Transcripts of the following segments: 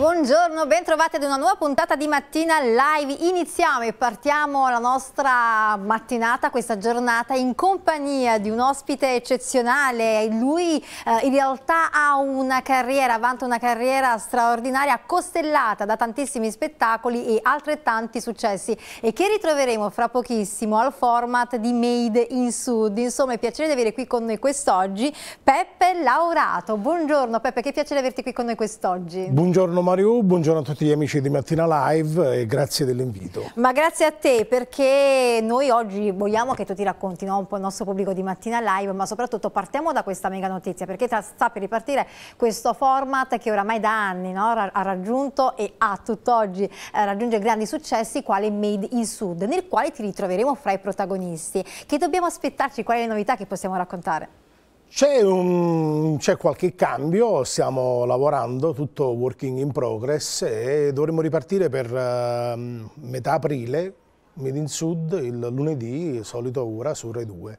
Buongiorno, ben trovati ad una nuova puntata di Mattina Live. Iniziamo e partiamo la nostra mattinata, questa giornata, in compagnia di un ospite eccezionale. Lui eh, in realtà ha una carriera, avanti una carriera straordinaria, costellata da tantissimi spettacoli e altrettanti successi e che ritroveremo fra pochissimo al format di Made in Sud. Insomma, è piacere di avere qui con noi quest'oggi Peppe Laurato. Buongiorno Peppe, che piacere averti qui con noi quest'oggi. Buongiorno Maria. Mario, buongiorno a tutti gli amici di Mattina Live e grazie dell'invito. Ma grazie a te perché noi oggi vogliamo che tu ti racconti no, un po' il nostro pubblico di Mattina Live, ma soprattutto partiamo da questa mega notizia perché sta per ripartire questo format che oramai da anni no, ha raggiunto e a tutt'oggi eh, raggiunge grandi successi quale Made in Sud, nel quale ti ritroveremo fra i protagonisti. Che dobbiamo aspettarci? Quali le novità che possiamo raccontare? C'è, qualche cambio, stiamo lavorando, tutto working in progress e dovremmo ripartire per uh, metà aprile, Made in Sud, il lunedì, solito ora su Re 2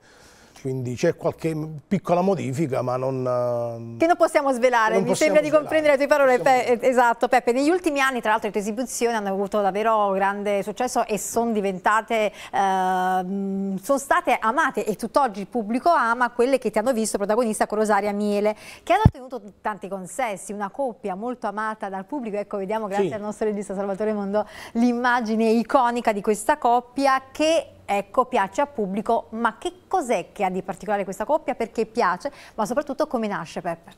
quindi c'è qualche piccola modifica ma non... Ehm, che non possiamo svelare, non mi possiamo sembra di comprendere le tue parole, Pe esatto Peppe, negli ultimi anni tra l'altro le tue esibizioni hanno avuto davvero grande successo e sono diventate, eh, sono state amate e tutt'oggi il pubblico ama quelle che ti hanno visto protagonista con Rosaria Miele, che hanno ottenuto tanti consessi, una coppia molto amata dal pubblico, ecco vediamo grazie sì. al nostro regista Salvatore Mondo l'immagine iconica di questa coppia che ecco, piace a pubblico, ma che cos'è che ha di particolare questa coppia, perché piace, ma soprattutto come nasce Peppe?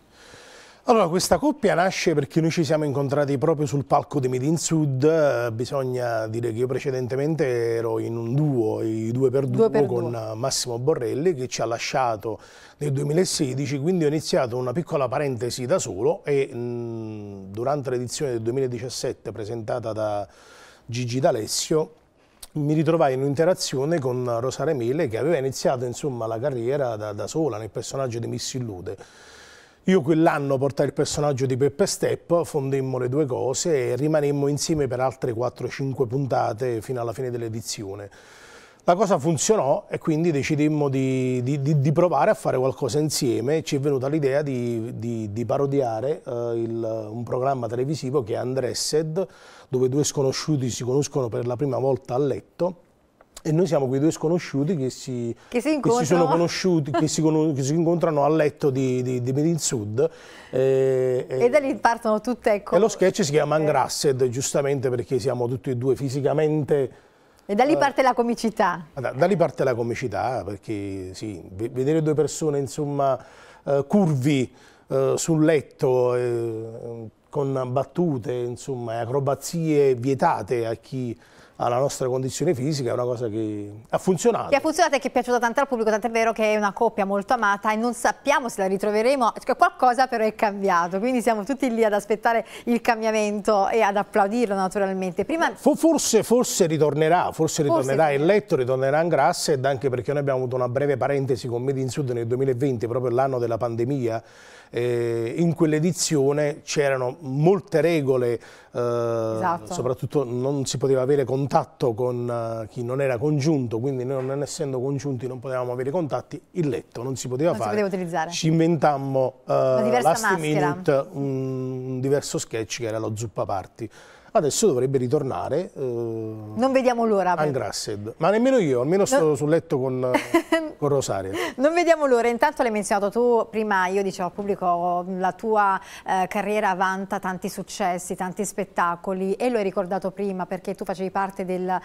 Allora, questa coppia nasce perché noi ci siamo incontrati proprio sul palco di Made in Sud. Eh, bisogna dire che io precedentemente ero in un duo, i due per due, due per con due. Massimo Borrelli che ci ha lasciato nel 2016, quindi ho iniziato una piccola parentesi da solo e mh, mm, durante l'edizione del 2017 presentata da Gigi D'Alessio mi ritrovai in un'interazione con Rosare Mele che aveva iniziato insomma, la carriera da, da sola nel personaggio di Miss Illude. Io quell'anno portai il personaggio di Peppe Step, fondemmo le due cose e rimanemmo insieme per altre 4-5 puntate fino alla fine dell'edizione. La cosa funzionò e quindi decidimmo di, di, di, di provare a fare qualcosa insieme. Ci è venuta l'idea di, parodiare eh, il, un programma televisivo che è Andressed, dove due sconosciuti si conoscono per la prima volta a letto e noi siamo quei due sconosciuti che si, che si, che si sono conosciuti, che si, che si, incontrano a letto di, di, di Mid Sud. E, eh, e, eh. e, da lì partono tutte... E lo ecco, sketch si chiama eh. Andressed, giustamente perché siamo tutti e due fisicamente e da lì eh. parte la comicità. Da, da lì parte la comicità, perché sì, vedere due persone, insomma, uh, curvi uh, sul letto, eh, con battute, insomma, acrobazie vietate a chi alla nostra condizione fisica, è una cosa che ha funzionato. Che ha funzionato e che è piaciuta tanto al pubblico, tanto è vero che è una coppia molto amata e non sappiamo se la ritroveremo, cioè, qualcosa però è cambiato, quindi siamo tutti lì ad aspettare il cambiamento e ad applaudirlo naturalmente. Prima... Forse, forse, ritornerà, forse ritornerà in letto, ritornerà in grassa ed anche perché noi abbiamo avuto una breve parentesi con Made in Sud nel 2020, proprio l'anno della pandemia, eh, in quell'edizione c'erano molte regole, eh, esatto. soprattutto non si poteva avere contatto con eh, chi non era congiunto, quindi noi non essendo congiunti non potevamo avere contatti, il letto non si poteva non fare. Si poteva utilizzare. Ci inventammo eh, last maschera. minute un diverso sketch che era lo zuppa party adesso dovrebbe ritornare. Eh, non vediamo l'ora. Ungrasted, ma nemmeno io, almeno sto non... sul letto con, con Rosaria. Non vediamo l'ora, intanto l'hai menzionato tu prima, io dicevo al pubblico, la tua eh, carriera vanta tanti successi, tanti spettacoli e lo hai ricordato prima perché tu facevi parte del, eh,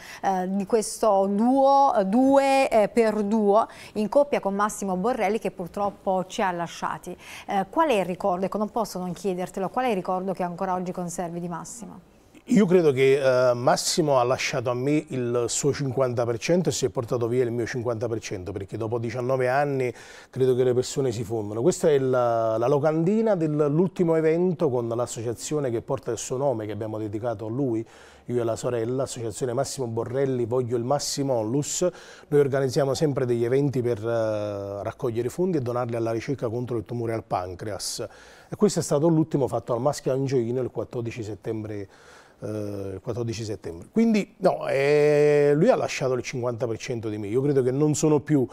di questo duo, due eh, per duo, in coppia con Massimo Borrelli che purtroppo ci ha lasciati. Eh, qual è il ricordo? Ecco, non posso non chiedertelo, qual è il ricordo che ancora oggi conservi di Massimo? Io credo che eh, Massimo ha lasciato a me il suo 50% e si è portato via il mio 50% perché dopo 19 anni credo che le persone si fondano. Questa è la, la locandina dell'ultimo evento con l'associazione che porta il suo nome che abbiamo dedicato a lui io e la sorella, associazione Massimo Borrelli, Voglio il Massimo Onlus, noi organizziamo sempre degli eventi per eh, raccogliere fondi e donarli alla ricerca contro il tumore al pancreas. E questo è stato l'ultimo fatto al Maschio Angioino il 14 settembre eh, il 14 settembre. Quindi no, eh, lui ha lasciato il 50% di me, io credo che non sono più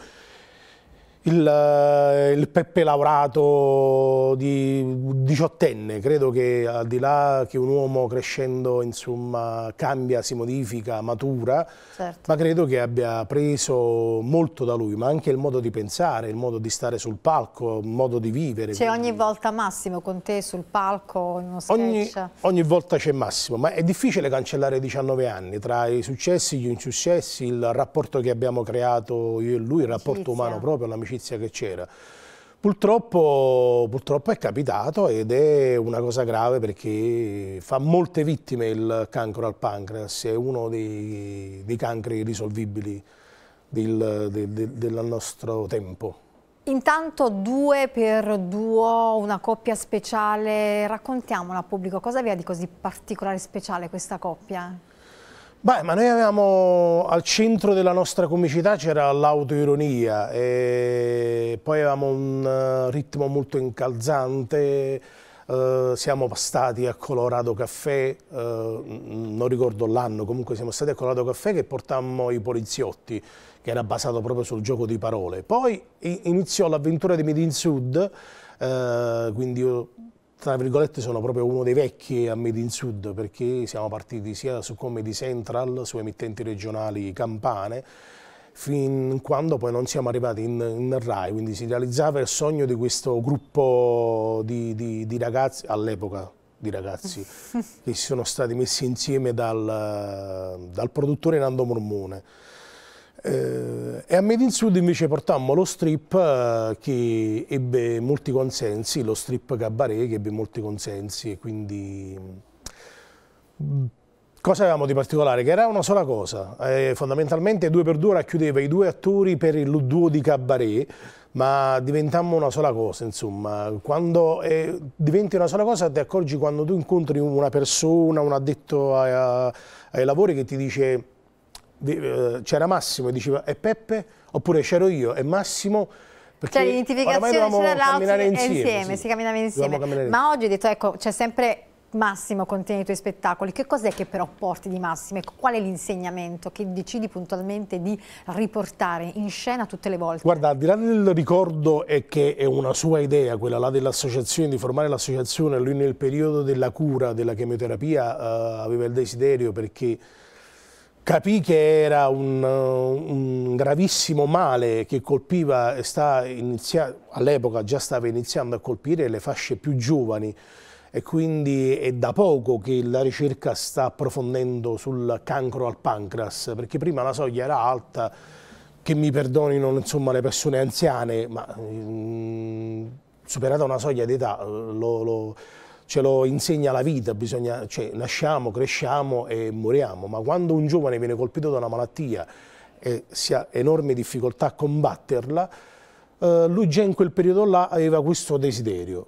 il, eh, il, Peppe Laurato di diciottenne, credo che al di là che un uomo crescendo insomma, cambia, si modifica, matura, certo. ma credo che abbia preso molto da lui, ma anche il modo di pensare, il modo di stare sul palco, il modo di vivere. C'è ogni volta Massimo con te sul palco, in uno ogni, ogni volta c'è Massimo, ma è difficile cancellare 19 anni tra i successi, gli insuccessi, il rapporto che abbiamo creato io e lui, il rapporto umano proprio, l'amicizia notizia che c'era. Purtroppo, purtroppo, è capitato ed è una cosa grave perché fa molte vittime il cancro al pancreas, è uno dei, dei cancri risolvibili del, del, del nostro tempo. Intanto due per duo, una coppia speciale, raccontiamola al pubblico, cosa vi ha di così particolare e speciale questa coppia? Beh, ma noi avevamo al centro della nostra comicità c'era l'autoironia e poi avevamo un eh, ritmo molto incalzante, eh, siamo stati a Colorado Caffè, eh, non ricordo l'anno, comunque siamo stati a Colorado Caffè che portammo i poliziotti, che era basato proprio sul gioco di parole. Poi iniziò l'avventura di Made in Sud, eh, quindi io tra virgolette sono proprio uno dei vecchi a Made in Sud perché siamo partiti sia su Comedy Central, su emittenti regionali campane, fin quando poi non siamo arrivati in, in Rai, quindi si realizzava il sogno di questo gruppo di, di, di ragazzi, all'epoca di ragazzi, che si sono stati messi insieme dal, dal produttore Nando Mormone eh, e a Made in Sud invece portammo lo strip eh, che ebbe molti consensi, lo strip cabaret che ebbe molti consensi e quindi mm, cosa avevamo di particolare? Che era una sola cosa, eh, fondamentalmente 2 per 2 racchiudeva i due attori per il duo di cabaret ma diventammo una sola cosa, insomma, quando eh, diventi una sola cosa ti accorgi quando tu incontri una persona, un addetto a, a, ai lavori che ti dice eh, c'era Massimo e diceva è Peppe, oppure c'ero io e Massimo. Perché cioè l'identificazione dell'outfit insieme, insieme sì. si camminava insieme. Camminare. Ma oggi hai detto, ecco, c'è sempre Massimo contiene i tuoi spettacoli, che cos'è che però porti di Massimo? Ecco, qual è l'insegnamento che decidi puntualmente di riportare in scena tutte le volte? Guarda, al di là del ricordo è che è una sua idea, quella là dell'associazione, di formare l'associazione, lui nel periodo della cura, della chemioterapia eh, aveva il desiderio perché capì che era un, uh, un, gravissimo male che colpiva, all'epoca già stava iniziando a colpire le fasce più giovani e quindi è da poco che la ricerca sta approfondendo sul cancro al pancreas, perché prima la soglia era alta, che mi perdonino insomma, le persone anziane, ma mh, mm, superata una soglia d'età eh, lo, lo ce lo insegna la vita, bisogna, cioè, nasciamo, cresciamo e moriamo, ma quando un giovane viene colpito da una malattia e si ha enorme difficoltà a combatterla, eh, lui già in quel periodo là aveva questo desiderio,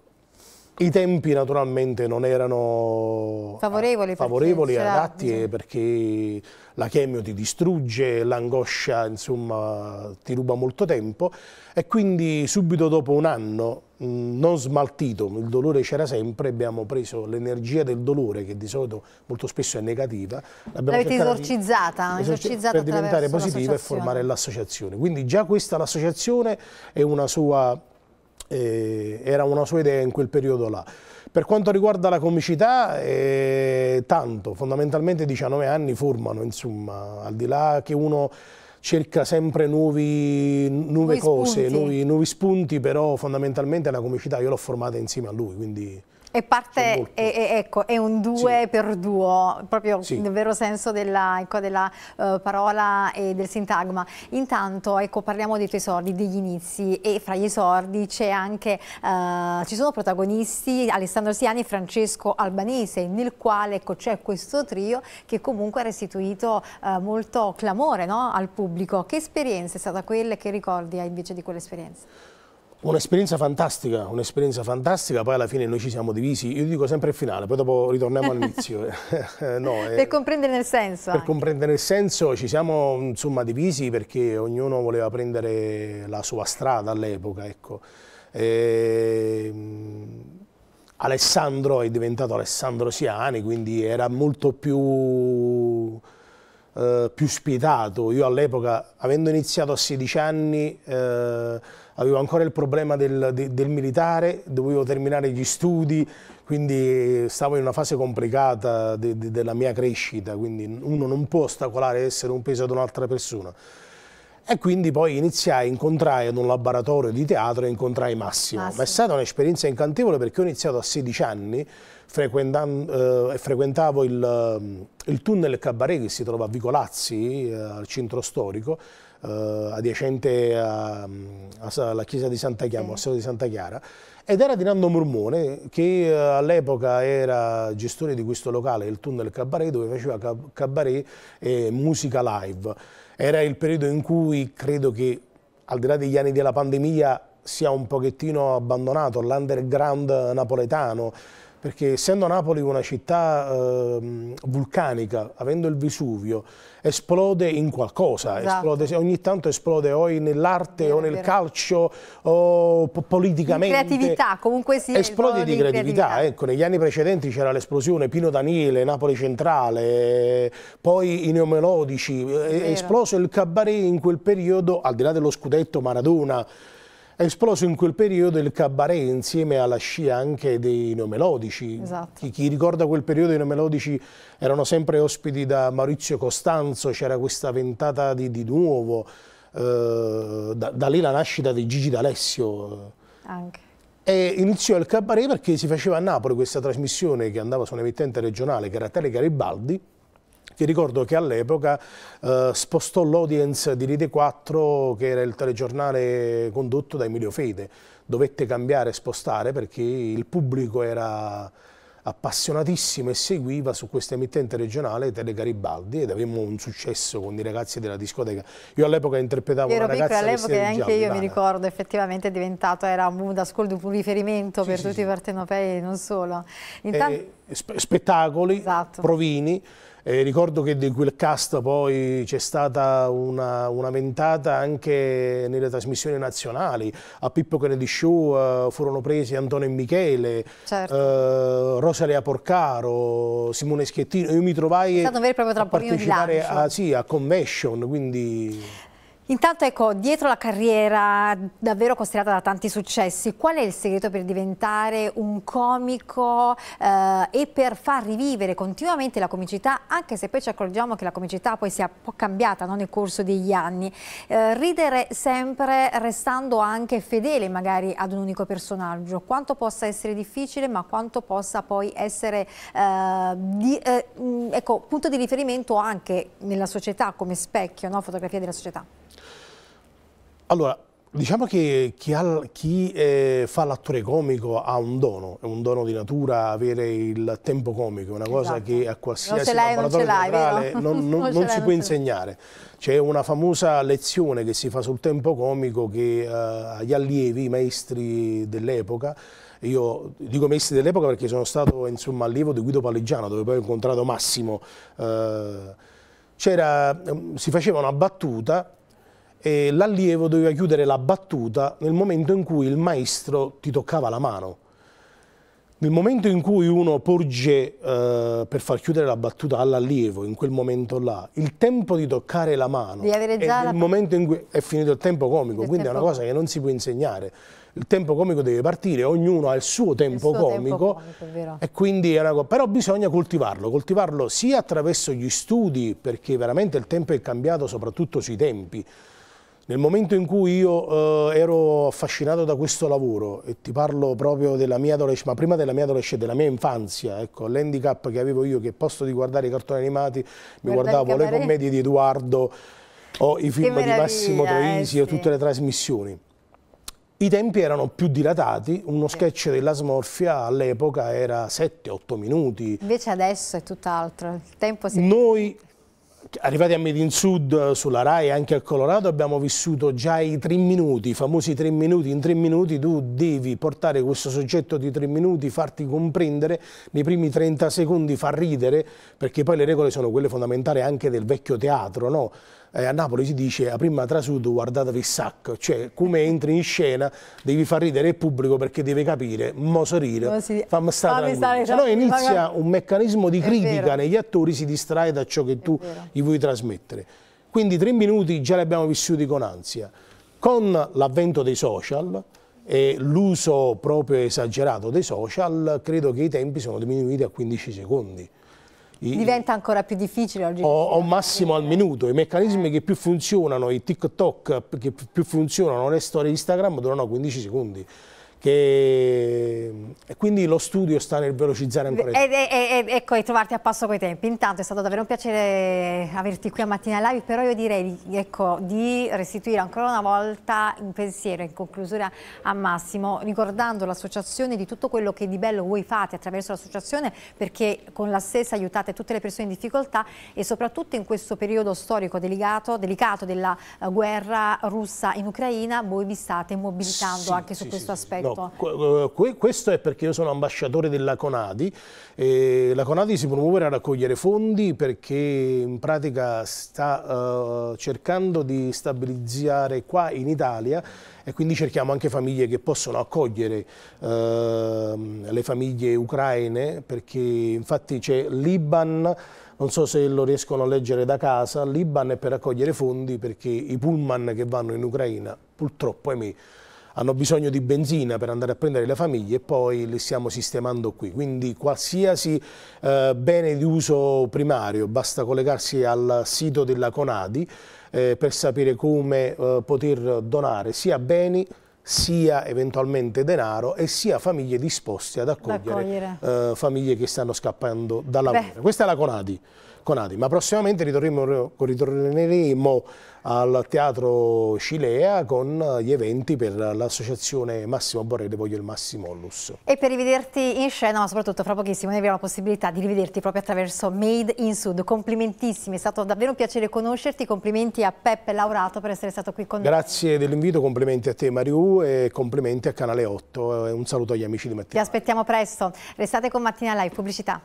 i tempi naturalmente non erano eh, favorevoli, favorevoli adatti la... perché la chemio ti distrugge, l'angoscia insomma ti ruba molto tempo e quindi subito dopo un anno mm, non smaltito, il dolore c'era sempre, abbiamo preso l'energia del dolore che di solito molto spesso è negativa, l'avete esorcizzata, esorcizzata per diventare positiva e formare l'associazione. Quindi già questa l'associazione è una sua eh, era una sua idea in quel periodo là. Per quanto riguarda la comicità, eh, tanto, fondamentalmente 19 anni formano, insomma, al di là che uno cerca sempre nuovi, nuove nuovi cose, spunti. Nuovi, nuovi spunti, però fondamentalmente la comicità io l'ho formata insieme a lui, quindi... E parte, è, è, ecco, è un due sì. per duo, proprio sì. nel vero senso della, ecco, della uh, parola e del sintagma. Intanto, ecco, parliamo dei tuoi esordi, degli inizi, e fra gli esordi c'è anche, uh, ci sono protagonisti Alessandro Siani e Francesco Albanese, nel quale ecco, c'è questo trio che comunque ha restituito uh, molto clamore no? al pubblico. Che esperienza è stata quella che ricordi invece di quell'esperienza? Un'esperienza fantastica, un'esperienza fantastica, poi alla fine noi ci siamo divisi, io dico sempre il finale, poi dopo ritorniamo all'inizio. Eh, no, eh. per comprendere il senso. Per comprendere il senso ci siamo insomma divisi perché ognuno voleva prendere la sua strada all'epoca, ecco. E, ehm, Alessandro è diventato Alessandro Siani, quindi era molto più eh, più spietato. Io all'epoca, avendo iniziato a 16 anni, eh, avevo ancora il problema del, de, del, militare, dovevo terminare gli studi, quindi stavo in una fase complicata de, de, della mia crescita, quindi uno non può ostacolare essere un peso ad un'altra persona. E quindi poi iniziai, incontrai in un laboratorio di teatro e incontrai Massimo. Massimo. Ah, Ma è stata un'esperienza incantevole perché ho iniziato a 16 anni frequentando, eh, frequentavo il, ehm, il tunnel Cabaret che si trova a Vicolazzi, eh, al centro storico, eh, adiacente mm, alla chiesa di Santa Chiara, sì. di Santa Chiara, ed era di Nando Mormone che eh, all'epoca era gestore di questo locale, il tunnel Cabaret, dove faceva cab cabaret e musica live. Era il periodo in cui credo che al di là degli anni della pandemia sia un pochettino abbandonato l'underground napoletano perché essendo Napoli una città eh, vulcanica, avendo il Vesuvio, esplode in qualcosa, esatto. esplode, ogni tanto esplode o nell'arte o nel vero. calcio o politicamente. In creatività, comunque sì. Esplode di creatività. creatività. Ecco, negli anni precedenti c'era l'esplosione Pino Daniele, Napoli Centrale, poi i neomelodici, eh, è esploso il cabaret in quel periodo, al di là dello scudetto Maradona, è esploso in quel periodo il cabaret insieme alla scia anche dei neomelodici. Esatto. Chi, chi ricorda quel periodo i neomelodici erano sempre ospiti da Maurizio Costanzo, c'era questa ventata di, di nuovo, eh, da, da, lì la nascita di Gigi D'Alessio. Anche. E iniziò il cabaret perché si faceva a Napoli questa trasmissione che andava su un'emittente regionale che era Tele Garibaldi vi ricordo che all'epoca eh, spostò l'audience di Rite 4, che era il telegiornale condotto da Emilio Fede. Dovette cambiare e spostare perché il pubblico era appassionatissimo e seguiva su questa emittente regionale Tele Garibaldi ed avevamo un successo con i ragazzi della discoteca. Io all'epoca interpretavo ero una piccola all'epoca e anche io mi ricordo effettivamente è diventato era un da ascolto un riferimento sì, per sì, tutti sì. i partenopei e non solo. Intanto... Eh, spettacoli, esatto. provini eh, ricordo che di quel cast poi c'è stata una, una, mentata anche nelle trasmissioni nazionali, a Pippo Kennedy Show eh, furono presi Antonio e Michele, certo. eh, Rosalia Porcaro, Simone Schiettino, io mi trovai a partecipare a, sì, a convention, quindi... Intanto ecco, dietro la carriera davvero costellata da tanti successi, qual è il segreto per diventare un comico eh, e per far rivivere continuamente la comicità, anche se poi ci accorgiamo che la comicità poi si un po' cambiata no, nel corso degli anni? Eh, ridere sempre restando anche fedele magari ad un unico personaggio, quanto possa essere difficile ma quanto possa poi essere eh, di, eh, ecco, punto di riferimento anche nella società come specchio, no? fotografia della società. Allora, Diciamo che chi, ha, chi eh, fa l'attore comico ha un dono, è un dono di natura avere il tempo comico, è una cosa esatto. che a qualsiasi laboratorio teatrale non, non, non, non si può insegnare. C'è una famosa lezione che si fa sul tempo comico che eh, allievi, i maestri dell'epoca, io dico maestri dell'epoca perché sono stato insomma, allievo di Guido Palleggiano dove poi ho incontrato Massimo, eh, ehm, si faceva una battuta e l'allievo doveva chiudere la battuta nel momento in cui il maestro ti toccava la mano. Nel momento in cui uno porge eh, per far chiudere la battuta all'allievo, in quel momento là, il tempo di toccare la mano di avere già è la... il momento in cui è finito il tempo comico, il quindi tempo... è una cosa che non si può insegnare. Il tempo comico deve partire, ognuno ha il suo tempo il suo comico, tempo comico quindi è una cosa, però bisogna coltivarlo, coltivarlo sia attraverso gli studi, perché veramente il tempo è cambiato soprattutto sui tempi, nel momento in cui io eh, ero affascinato da questo lavoro, e ti parlo proprio della mia adolescenza, ma prima della mia adolescenza, della mia infanzia, ecco, l'handicap che avevo io, che posto di guardare i cartoni animati, mi Guarda guardavo le commedie di Edoardo, o i film di Massimo Troisi, eh, o tutte le trasmissioni. I tempi erano più dilatati, uno sketch della smorfia all'epoca era 7-8 minuti. Invece adesso è tutt'altro, il tempo si... Noi arrivati a Made in Sud eh, sulla RAI anche a Colorado abbiamo vissuto già i tre minuti, i famosi tre minuti, in tre minuti tu devi portare questo soggetto di tre minuti, farti comprendere, nei primi 30 secondi far ridere, perché poi le regole sono quelle fondamentali anche del vecchio teatro, no? eh, a Napoli si dice a ah, prima trasudo guardatevi il sacco, cioè come entri in scena devi far ridere il pubblico perché deve capire, mo sorrire, no, sì. fammi stare Se no inizia un meccanismo di critica negli attori, si distrae da ciò che tu gli vuoi trasmettere. Quindi tre minuti già li abbiamo vissuti con ansia. Con l'avvento dei social e l'uso proprio esagerato dei social, credo che i tempi sono diminuiti a 15 secondi. Diventa ancora più difficile oggi. Ho, ho massimo al minuto, i meccanismi che più funzionano, i TikTok che più funzionano, le storie Instagram durano 15 secondi. Che, e quindi lo studio sta nel velocizzare ancora e, e, e, ecco e trovarti a passo coi tempi intanto è stato davvero un piacere averti qui a Mattina Live però io direi ecco, di restituire ancora una volta un pensiero in conclusione a Massimo ricordando l'associazione di tutto quello che di bello voi fate attraverso l'associazione perché con la stessa aiutate tutte le persone in difficoltà e soprattutto in questo periodo storico delicato, delicato della eh, guerra russa in Ucraina voi vi state mobilitando sì, anche su sì, questo sì, aspetto No, certo. eh, questo è perché io sono ambasciatore della Conadi. E la Conadi si promuove a raccogliere fondi perché in pratica sta eh, cercando di stabilizzare qua in Italia e quindi cerchiamo anche famiglie che possono accogliere eh, le famiglie ucraine perché infatti c'è l'Iban non so se lo riescono a leggere da casa, l'Iban è per raccogliere fondi perché i pullman che vanno in Ucraina purtroppo, ahimè, hanno bisogno di benzina per andare a prendere le famiglie e poi le stiamo sistemando qui. Quindi qualsiasi eh, bene di uso primario, basta collegarsi al sito della Conadi eh, per sapere come eh, poter donare sia beni sia eventualmente denaro e sia famiglie disposte ad accogliere, accogliere. Eh, famiglie che stanno scappando dalla guerra. Questa è la Conadi. Conati. Ma prossimamente ritorneremo al Teatro Cilea con gli eventi per l'associazione Massimo Borrelli, voglio il Massimo Ollus. E per rivederti in scena, ma soprattutto fra pochissimo noi abbiamo la possibilità di rivederti proprio attraverso Made in Sud. Complimentissimi, è stato davvero un piacere conoscerti, complimenti a Peppe Laurato per essere stato qui con noi. Grazie dell'invito, complimenti a te Mariù e complimenti a Canale 8 un saluto agli amici di Mattina. Ti aspettiamo presto, restate con Mattina Live, pubblicità.